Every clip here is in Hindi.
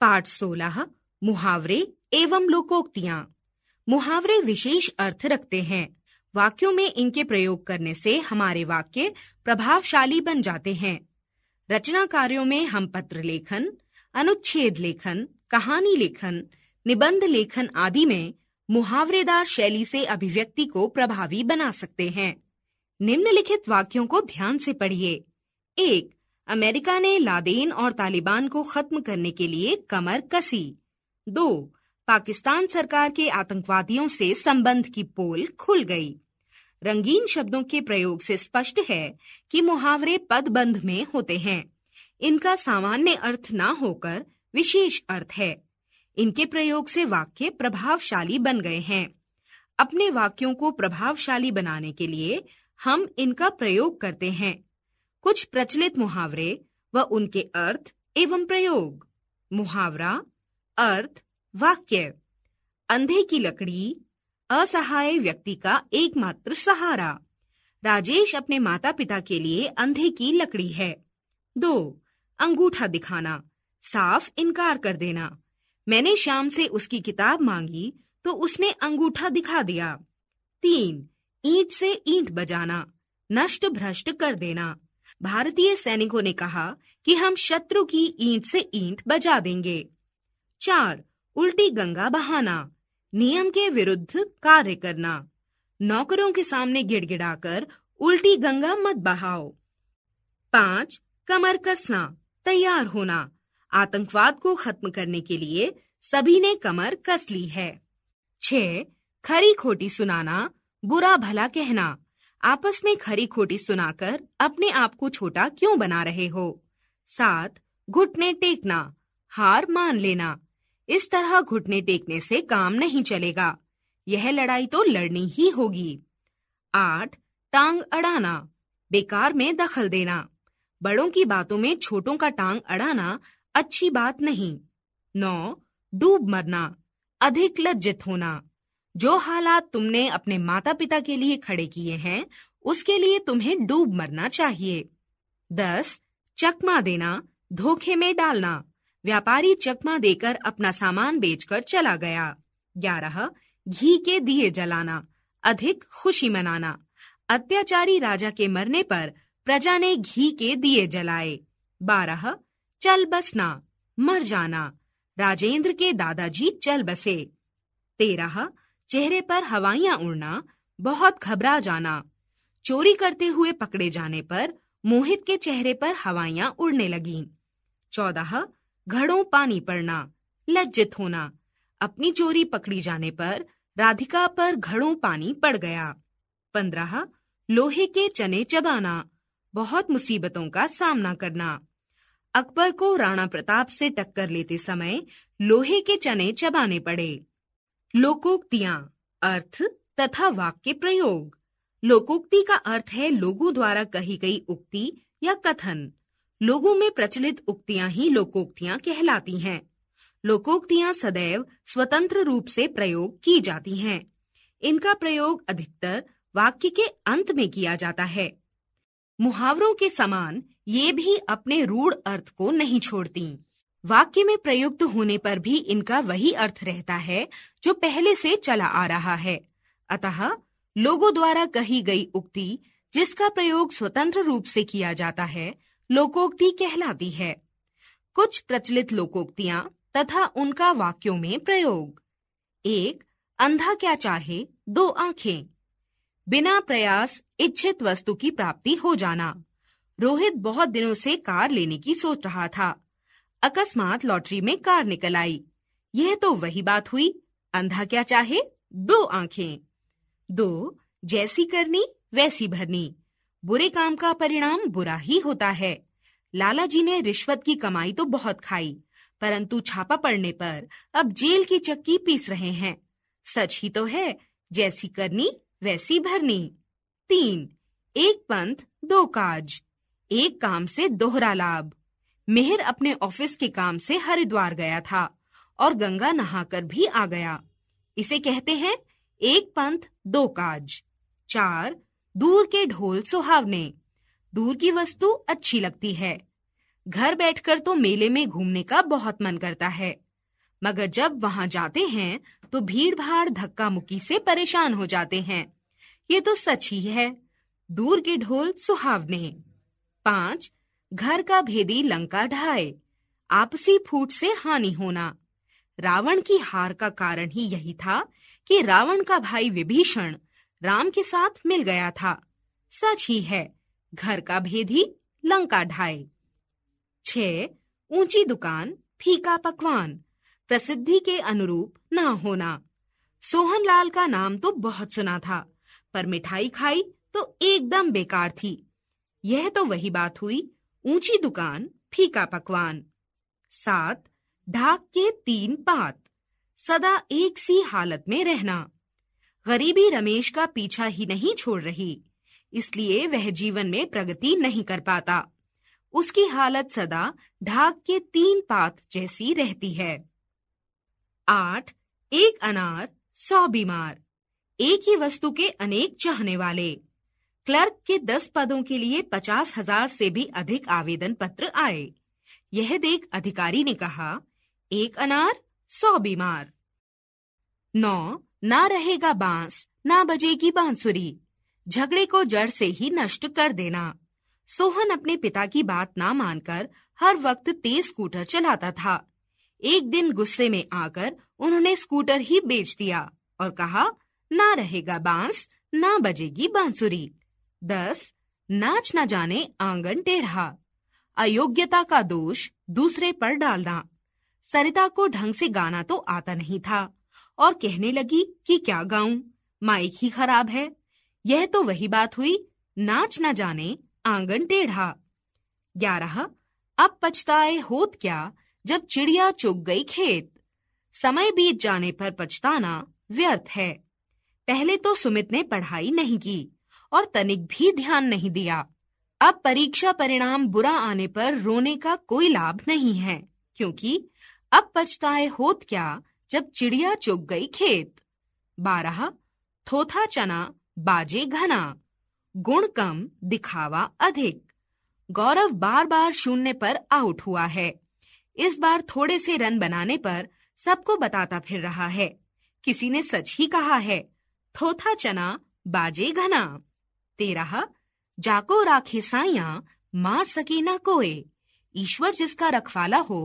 पाठ सोलह मुहावरे एवं लोकोक्तियाँ मुहावरे विशेष अर्थ रखते हैं वाक्यों में इनके प्रयोग करने से हमारे वाक्य प्रभावशाली बन जाते हैं रचना कार्यों में हम पत्र लेखन अनुच्छेद लेखन कहानी लेखन निबंध लेखन आदि में मुहावरेदार शैली से अभिव्यक्ति को प्रभावी बना सकते हैं निम्नलिखित वाक्यों को ध्यान से पढ़िए एक अमेरिका ने लादेन और तालिबान को खत्म करने के लिए कमर कसी दो पाकिस्तान सरकार के आतंकवादियों से संबंध की पोल खुल गई रंगीन शब्दों के प्रयोग से स्पष्ट है कि मुहावरे पदबंध में होते हैं इनका सामान्य अर्थ ना होकर विशेष अर्थ है इनके प्रयोग से वाक्य प्रभावशाली बन गए हैं अपने वाक्यों को प्रभावशाली बनाने के लिए हम इनका प्रयोग करते हैं कुछ प्रचलित मुहावरे व उनके अर्थ एवं प्रयोग मुहावरा अर्थ वाक्य अंधे की लकड़ी असहाय व्यक्ति का एकमात्र सहारा राजेश अपने माता पिता के लिए अंधे की लकड़ी है दो अंगूठा दिखाना साफ इनकार कर देना मैंने शाम से उसकी किताब मांगी तो उसने अंगूठा दिखा दिया तीन ईंट से ईंट बजाना नष्ट भ्रष्ट कर देना भारतीय सैनिकों ने कहा कि हम शत्रु की ईंट से ईंट बजा देंगे चार उल्टी गंगा बहाना नियम के विरुद्ध कार्य करना नौकरों के सामने गिड़गिड़ाकर उल्टी गंगा मत बहाओ पांच कमर कसना तैयार होना आतंकवाद को खत्म करने के लिए सभी ने कमर कस ली है छह खरी खोटी सुनाना बुरा भला कहना आपस में खरी खोटी सुनाकर अपने आप को छोटा क्यों बना रहे हो सात घुटने टेकना हार मान लेना इस तरह घुटने टेकने से काम नहीं चलेगा यह लड़ाई तो लड़नी ही होगी आठ टांग अड़ाना बेकार में दखल देना बड़ों की बातों में छोटों का टांग अड़ाना अच्छी बात नहीं नौ डूब मरना अधिक लज्जित होना जो हालात तुमने अपने माता पिता के लिए खड़े किए हैं उसके लिए तुम्हें डूब मरना चाहिए दस चकमा देना धोखे में डालना व्यापारी चकमा देकर अपना सामान बेचकर चला गया ग्यारह घी के दिए जलाना अधिक खुशी मनाना अत्याचारी राजा के मरने पर प्रजा ने घी के दिए जलाए बारह चल बसना मर जाना राजेंद्र के दादाजी चल बसे तेरह चेहरे पर हवाइयां उड़ना बहुत घबरा जाना चोरी करते हुए पकड़े जाने पर मोहित के चेहरे पर हवाइयां उड़ने लगी चौदह घड़ों पानी पड़ना लज्जित होना अपनी चोरी पकड़ी जाने पर राधिका पर घड़ों पानी पड़ गया पंद्रह लोहे के चने चबाना बहुत मुसीबतों का सामना करना अकबर को राणा प्रताप से टक्कर लेते समय लोहे के चने चबाने पड़े लोकोक्तियां अर्थ तथा वाक्य प्रयोग लोकोक्ति का अर्थ है लोगों द्वारा कही गई उक्ति या कथन लोगों में प्रचलित उक्तियां ही लोकोक्तियां कहलाती हैं लोकोक्तियां सदैव स्वतंत्र रूप से प्रयोग की जाती हैं इनका प्रयोग अधिकतर वाक्य के अंत में किया जाता है मुहावरों के समान ये भी अपने रूढ़ अर्थ को नहीं छोड़तीं वाक्य में प्रयुक्त होने पर भी इनका वही अर्थ रहता है जो पहले से चला आ रहा है अतः लोगों द्वारा कही गई उक्ति जिसका प्रयोग स्वतंत्र रूप से किया जाता है लोकोक्ति कहलाती है कुछ प्रचलित लोकोक्तियां तथा उनका वाक्यों में प्रयोग एक अंधा क्या चाहे दो आंखें बिना प्रयास इच्छित वस्तु की प्राप्ति हो जाना रोहित बहुत दिनों से कार लेने की सोच रहा था अकस्मात लॉटरी में कार निकल आई यह तो वही बात हुई अंधा क्या चाहे दो आंखें दो जैसी करनी वैसी भरनी बुरे काम का परिणाम बुरा ही होता है लाला जी ने रिश्वत की कमाई तो बहुत खाई परंतु छापा पड़ने पर अब जेल की चक्की पीस रहे हैं सच ही तो है जैसी करनी वैसी भरनी तीन एक पंथ दो काज एक काम से दोहरा लाभ मेहर अपने ऑफिस के काम से हरिद्वार गया था और गंगा नहाकर भी आ गया इसे कहते हैं एक पंथ दो काज चार दूर के ढोल सुहावने दूर की वस्तु अच्छी लगती है घर बैठकर तो मेले में घूमने का बहुत मन करता है मगर जब वहां जाते हैं तो भीड़ भाड़ धक्का मुक्की से परेशान हो जाते हैं ये तो सच ही है दूर के ढोल सुहावने पांच घर का भेदी लंका ढाए आपसी फूट से हानि होना रावण की हार का कारण ही यही था कि रावण का भाई विभीषण राम के साथ मिल गया था सच ही है घर का भेद ही लंका ढाए छ ऊंची दुकान फीका पकवान प्रसिद्धि के अनुरूप न होना सोहनलाल का नाम तो बहुत सुना था पर मिठाई खाई तो एकदम बेकार थी यह तो वही बात हुई ऊंची दुकान फीका पकवान सात ढाक के तीन पात सदा एक सी हालत में रहना गरीबी रमेश का पीछा ही नहीं छोड़ रही इसलिए वह जीवन में प्रगति नहीं कर पाता उसकी हालत सदा ढाक के तीन पात जैसी रहती है आठ एक अनार सौ बीमार एक ही वस्तु के अनेक चाहने वाले क्लर्क के दस पदों के लिए पचास हजार से भी अधिक आवेदन पत्र आए यह देख अधिकारी ने कहा एक अनार सौ बीमार नौ ना रहेगा बांस ना बजेगी बांसुरी झगड़े को जड़ से ही नष्ट कर देना सोहन अपने पिता की बात ना मानकर हर वक्त तेज स्कूटर चलाता था एक दिन गुस्से में आकर उन्होंने स्कूटर ही बेच दिया और कहा ना रहेगा बांस ना बजेगी बांसुरी दस नाच न जाने आंगन टेढ़ा अयोग्यता का दोष दूसरे पर डालना सरिता को ढंग से गाना तो आता नहीं था और कहने लगी कि क्या गाऊं माइक ही खराब है यह तो वही बात हुई नाच न जाने आंगन टेढ़ा ग्यारह अब पछताए होत क्या जब चिड़िया चुग गई खेत समय बीत जाने पर पछताना व्यर्थ है पहले तो सुमित ने पढ़ाई नहीं की और तनिक भी ध्यान नहीं दिया अब परीक्षा परिणाम बुरा आने पर रोने का कोई लाभ नहीं है क्योंकि अब पछताए होत क्या जब चिड़िया चुग गई खेत बारह थोथा चना बाजे घना गुण कम दिखावा अधिक गौरव बार बार शून्य पर आउट हुआ है इस बार थोड़े से रन बनाने पर सबको बताता फिर रहा है किसी ने सच ही कहा है थोथा चना बाजे घना तेरह जाको राखे साइया मार सके ना कोई ईश्वर जिसका रखवाला हो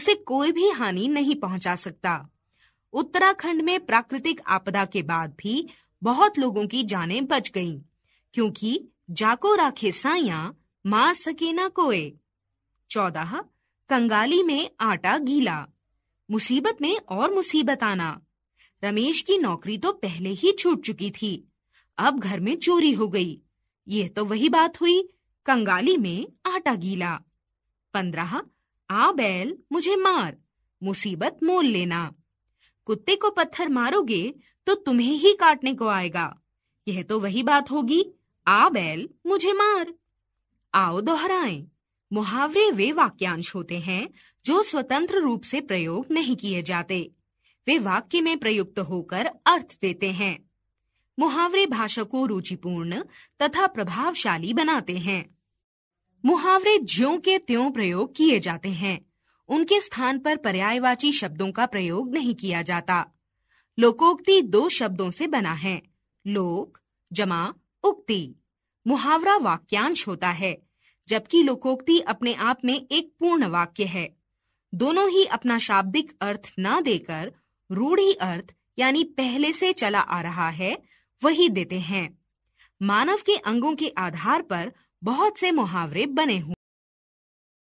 उसे कोई भी हानि नहीं पहुंचा सकता उत्तराखंड में प्राकृतिक आपदा के बाद भी बहुत लोगों की जानें बच गईं क्योंकि जाको राखे साइया मार सके ना कोई चौदह कंगाली में आटा गीला मुसीबत में और मुसीबत आना रमेश की नौकरी तो पहले ही छूट चुकी थी अब घर में चोरी हो गई यह तो वही बात हुई कंगाली में आटा गीला पंद्रह आ बैल मुझे मार मुसीबत मोल लेना कुत्ते को पत्थर मारोगे तो तुम्हें ही काटने को आएगा यह तो वही बात होगी आ बैल मुझे मार आओ दोहराएं मुहावरे वे वाक्यांश होते हैं जो स्वतंत्र रूप से प्रयोग नहीं किए जाते वे वाक्य में प्रयुक्त होकर अर्थ देते हैं मुहावरे भाषा को रुचिपूर्ण तथा प्रभावशाली बनाते हैं मुहावरे ज्यों के त्यों प्रयोग किए जाते हैं उनके स्थान पर पर्यायवाची शब्दों का प्रयोग नहीं किया जाता लोकोक्ति दो शब्दों से बना है लोक जमा उक्ति मुहावरा वाक्यांश होता है जबकि लोकोक्ति अपने आप में एक पूर्ण वाक्य है दोनों ही अपना शाब्दिक अर्थ न देकर रूढ़ी अर्थ यानी पहले से चला आ रहा है वही देते हैं मानव के अंगों के आधार पर बहुत से मुहावरे बने हुए